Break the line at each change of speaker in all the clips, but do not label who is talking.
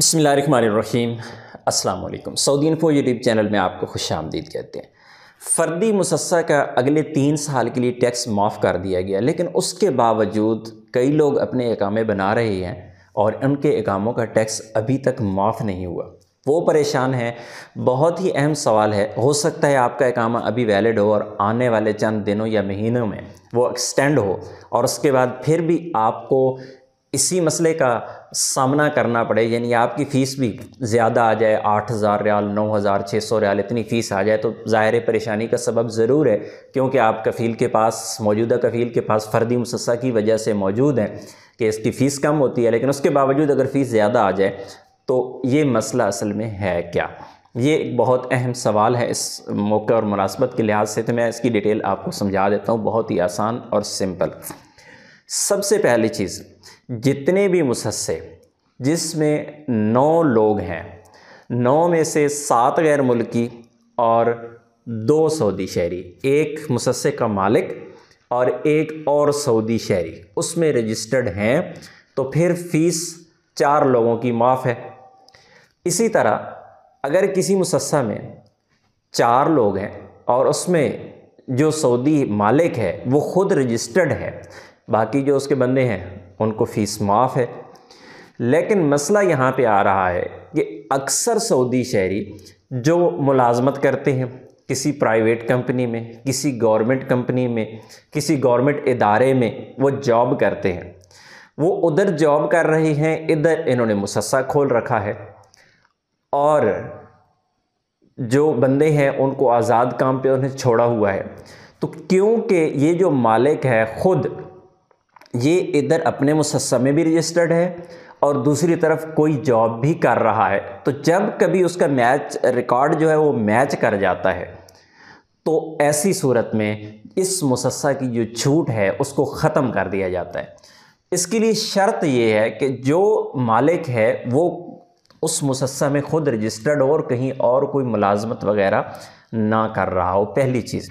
बसमीम अल्लाम Saudi info YouTube channel में आपको खुश आमदीद कहते हैं फ़र्दी मुसस्सा का अगले तीन साल के लिए टैक्स माफ़ कर दिया गया लेकिन उसके बावजूद कई लोग अपने एकामे बना रहे हैं और उनके एकामों का टैक्स अभी तक माफ़ नहीं हुआ वो परेशान हैं बहुत ही अहम सवाल है हो सकता है आपका इकामा अभी वैलिड हो और आने वाले चंद दिनों या महीनों में वो एक्सटेंड हो और उसके बाद फिर भी आपको इसी मसले का सामना करना पड़े यानी आपकी फ़ीस भी ज़्यादा आ जाए आठ हज़ार रियाल नौ हज़ार छः सौ रियाल इतनी फ़ीस आ जाए तो ज़ाहिर परेशानी का सबब ज़रूर है क्योंकि आप कफ़ील के पास मौजूदा कफ़ील के पास फ़र्दी मुसस्सा की वजह से मौजूद हैं कि इसकी फ़ीस कम होती है लेकिन उसके बावजूद अगर फ़ीस ज़्यादा आ जाए तो ये मसला असल में है क्या ये एक बहुत अहम सवाल है इस मौके और मुनासबत के लिहाज से तो मैं इसकी डिटेल आपको समझा देता हूँ बहुत ही आसान और सिंपल सबसे पहली चीज़ जितने भी मुसस्से जिसमें नौ लोग हैं नौ में से सात गैर मुल्की और दो सऊदी शहरी एक मुसस्से का मालिक और एक और सऊदी शहरी उसमें रजिस्टर्ड हैं तो फिर फीस चार लोगों की माफ़ है इसी तरह अगर किसी मुसस्सा में चार लोग हैं और उसमें जो सऊदी मालिक है वो ख़ुद रजिस्टर्ड है बाकी जो उसके बंदे हैं उनको फ़ीस माफ़ है लेकिन मसला यहाँ पे आ रहा है कि अक्सर सऊदी शहरी जो मुलाजमत करते हैं किसी प्राइवेट कंपनी में किसी गवर्नमेंट कंपनी में किसी गवर्नमेंट इदारे में वो जॉब करते हैं वो उधर जॉब कर रहे हैं इधर इन्होंने मुसस्सा खोल रखा है और जो बंदे हैं उनको आज़ाद काम पे उन्हें छोड़ा हुआ है तो क्योंकि ये जो मालिक है ख़ुद ये इधर अपने मुसस्सा में भी रजिस्टर्ड है और दूसरी तरफ कोई जॉब भी कर रहा है तो जब कभी उसका मैच रिकॉर्ड जो है वो मैच कर जाता है तो ऐसी सूरत में इस मुसस्सा की जो छूट है उसको ख़त्म कर दिया जाता है इसके लिए शर्त ये है कि जो मालिक है वो उस मुसस्सा में ख़ुद रजिस्टर्ड और कहीं और कोई मुलाजमत वगैरह ना कर रहा हो पहली चीज़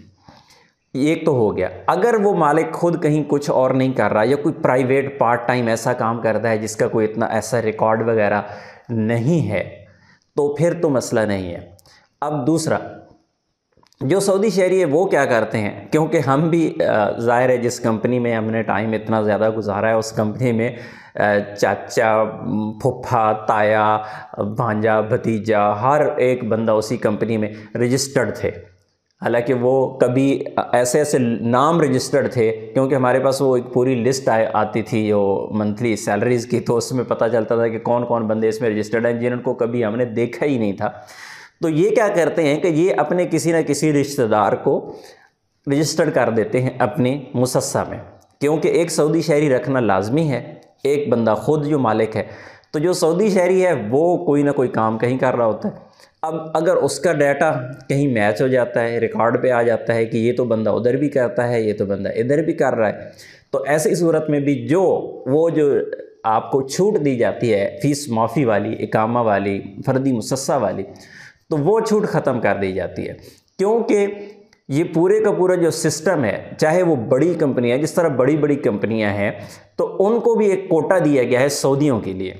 एक तो हो गया अगर वो मालिक खुद कहीं कुछ और नहीं कर रहा या कोई प्राइवेट पार्ट टाइम ऐसा काम करता है जिसका कोई इतना ऐसा रिकॉर्ड वगैरह नहीं है तो फिर तो मसला नहीं है अब दूसरा जो सऊदी शहरी है वो क्या करते हैं क्योंकि हम भी ज़ाहिर है जिस कंपनी में हमने टाइम इतना ज़्यादा गुजारा है उस कंपनी में चाचा फुफा ताया भांजा भतीजा हर एक बंदा उसी कंपनी में रजिस्टर्ड थे हालांकि वो कभी ऐसे ऐसे नाम रजिस्टर्ड थे क्योंकि हमारे पास वो एक पूरी लिस्ट आ, आती थी जो मंथली सैलरीज़ की तो उसमें पता चलता था कि कौन कौन बंदे इसमें रजिस्टर्ड हैं जिनको कभी हमने देखा ही नहीं था तो ये क्या करते हैं कि ये अपने किसी न किसी रिश्तेदार को रजिस्टर्ड कर देते हैं अपने मुसस्सा में क्योंकि एक सऊदी शहरी रखना लाजमी है एक बंदा खुद जो मालिक है तो जो सऊदी शहरी है वो कोई ना कोई काम कहीं कर रहा होता है अब अगर उसका डाटा कहीं मैच हो जाता है रिकॉर्ड पे आ जाता है कि ये तो बंदा उधर भी करता है ये तो बंदा इधर भी कर रहा है तो ऐसी सूरत में भी जो वो जो आपको छूट दी जाती है फीस माफ़ी वाली इकामा वाली फर्दी मुसस्सा वाली तो वो छूट ख़त्म कर दी जाती है क्योंकि ये पूरे का पूरा जो सिस्टम है चाहे वो बड़ी कंपनियाँ जिस तरह बड़ी बड़ी कंपनियाँ हैं तो उनको भी एक कोटा दिया गया है सऊदियों के लिए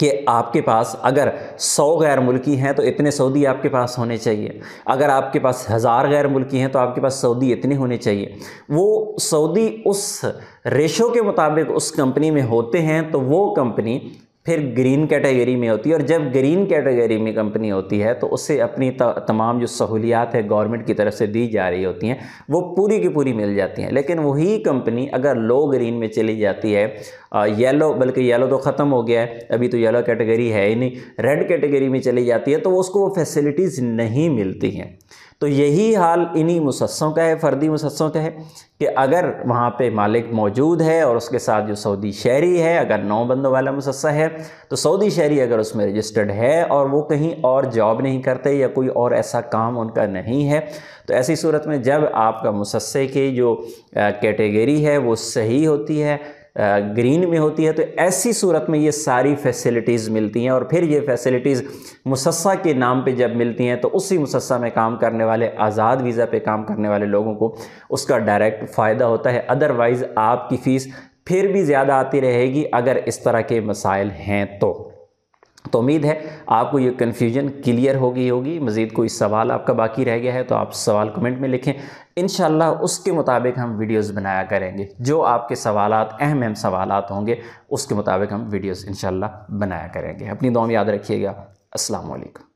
कि आपके पास अगर सौ गैर मुल्की हैं तो इतने सऊदी आपके पास होने चाहिए अगर आपके पास हज़ार गैर मुल्की हैं तो आपके पास सऊदी इतने होने चाहिए वो सऊदी उस रेशो के मुताबिक उस कंपनी में होते हैं तो वो कंपनी फिर ग्रीन कैटेगरी में होती है और जब ग्रीन कैटेगरी में कंपनी होती है तो उससे अपनी तमाम जो सहूलियात है गवर्नमेंट की तरफ से दी जा रही होती हैं वो पूरी की पूरी मिल जाती हैं लेकिन वही कंपनी अगर लो ग्रीन में चली जाती है येलो बल्कि येलो तो ख़त्म हो गया है अभी तो येलो कैटेगरी है ही नहीं रेड कैटेगरी में चली जाती है तो उसको वो फैसिलिटीज़ नहीं मिलती हैं तो यही हाल इन्हीं मुसस्सों का है फ़र्दी मुसस्सों का है कि अगर वहाँ पे मालिक मौजूद है और उसके साथ जो सऊदी शहरी है अगर नौ बंदों वाला मुसस्सा है तो सऊदी शहरी अगर उसमें रजिस्टर्ड है और वो कहीं और जॉब नहीं करते या कोई और ऐसा काम उनका नहीं है तो ऐसी सूरत में जब आपका मुसस्से की जो कैटेगरी है वो सही होती है ग्रीन में होती है तो ऐसी सूरत में ये सारी फैसिलिटीज़ मिलती हैं और फिर ये फैसिलिटीज़ मुसस्सा के नाम पे जब मिलती हैं तो उसी मुसस्सा में काम करने वाले आज़ाद वीज़ा पे काम करने वाले लोगों को उसका डायरेक्ट फ़ायदा होता है अदरवाइज़ आपकी फ़ीस फिर भी ज़्यादा आती रहेगी अगर इस तरह के मसाइल हैं तो तो उम्मीद है आपको ये कन्फ्यूजन क्लियर हो गई होगी मज़ीद कोई सवाल आपका बाकी रह गया है तो आप सवाल कमेंट में लिखें इन उसके मुताबिक हम वीडियोस बनाया करेंगे जो आपके सवाल अहम अहम सवाल होंगे उसके मुताबिक हम वीडियोस इन बनाया करेंगे अपनी दो में याद रखिएगा असलकम